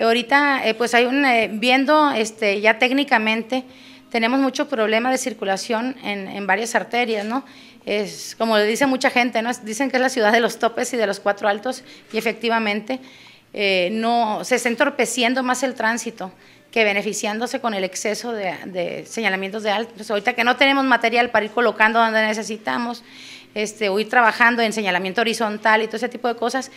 Ahorita, eh, pues hay un, eh, viendo este, ya técnicamente, tenemos mucho problema de circulación en, varias arterias, ¿no? Es, como le dice mucha gente, ¿no? Dicen que es la ciudad de los topes y de los cuatro altos, y efectivamente eh, no, se está entorpeciendo más el tránsito que beneficiándose con el exceso de, señalamientos de alto. Pues, ahorita que no tenemos material para ir colocando donde necesitamos, este, o ir trabajando en señalamiento horizontal y todo ese tipo de cosas,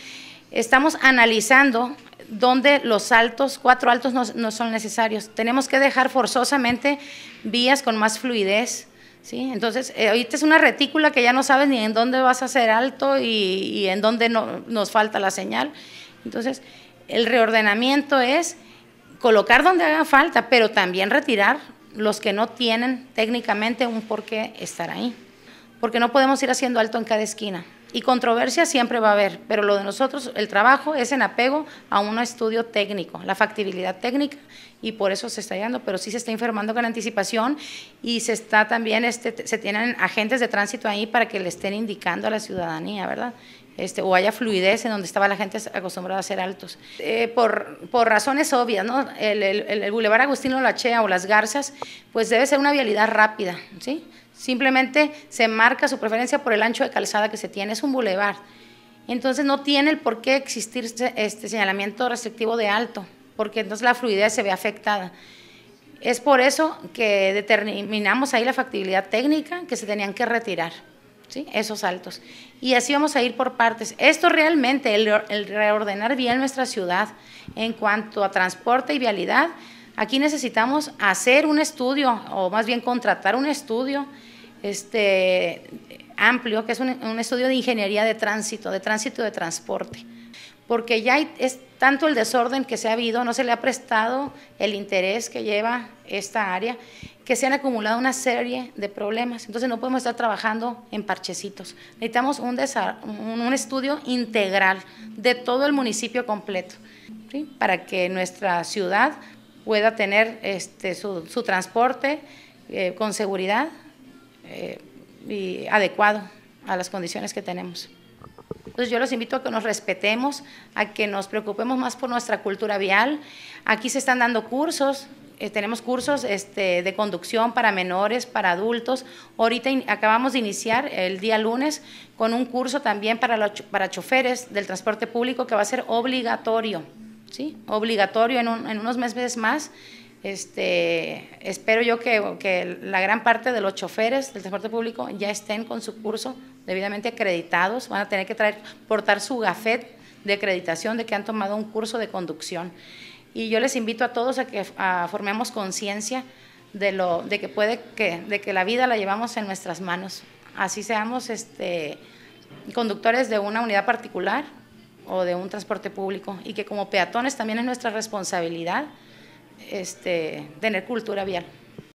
Estamos analizando dónde los altos, cuatro altos no, son necesarios. Tenemos que dejar forzosamente vías con más fluidez. ¿sí? Entonces, eh, ahorita es una retícula que ya no sabes ni en dónde vas a hacer alto y, en dónde no, nos falta la señal. Entonces, el reordenamiento es colocar donde haga falta, pero también retirar los que no tienen técnicamente un por qué estar ahí. Porque no podemos ir haciendo alto en cada esquina. Y controversia siempre va a haber, pero lo de nosotros, el trabajo es en apego a un estudio técnico, la factibilidad técnica, y por eso se está yendo, pero sí se está informando con anticipación y se está también, este, se tienen agentes de tránsito ahí para que le estén indicando a la ciudadanía, ¿verdad? Este, o haya fluidez en donde estaba la gente acostumbrada a hacer altos. Eh, por, razones obvias, ¿no? El, el, el Boulevard Agustín Lachea o Las Garzas, pues debe ser una vialidad rápida, ¿sí? Simplemente se marca su preferencia por el ancho de calzada que se tiene, es un bulevar. Entonces no tiene el por qué existir este señalamiento restrictivo de alto, porque entonces la fluidez se ve afectada. Es por eso que determinamos ahí la factibilidad técnica que se tenían que retirar esos altos Y así vamos a ir por partes. Esto realmente, el, reordenar bien nuestra ciudad en cuanto a transporte y vialidad, aquí necesitamos hacer un estudio, o más bien contratar un estudio este, amplio, que es un, un estudio de ingeniería de tránsito, de tránsito de transporte porque ya es tanto el desorden que se ha habido, no se le ha prestado el interés que lleva esta área que se han acumulado una serie de problemas. Entonces no podemos estar trabajando en parchecitos. Necesitamos un, un estudio integral de todo el municipio completo ¿sí? para que nuestra ciudad pueda tener este, su, su transporte eh, con seguridad eh, y adecuado a las condiciones que tenemos. Entonces yo los invito a que nos respetemos, a que nos preocupemos más por nuestra cultura vial. Aquí se están dando cursos eh, tenemos cursos este, de conducción para menores, para adultos. Ahorita acabamos de iniciar el día lunes con un curso también para, los, para choferes del transporte público que va a ser obligatorio, ¿sí? Obligatorio en, en unos meses más. Este, espero yo que, que, la gran parte de los choferes del transporte público ya estén con su curso debidamente acreditados, van a tener que traer, portar su gafet de acreditación de que han tomado un curso de conducción. Y yo les invito a todos a que formemos conciencia de lo de que puede que la vida la llevamos en nuestras manos. Así seamos este, conductores de una unidad particular o de un transporte público y que como peatones también es nuestra responsabilidad este, tener cultura vial.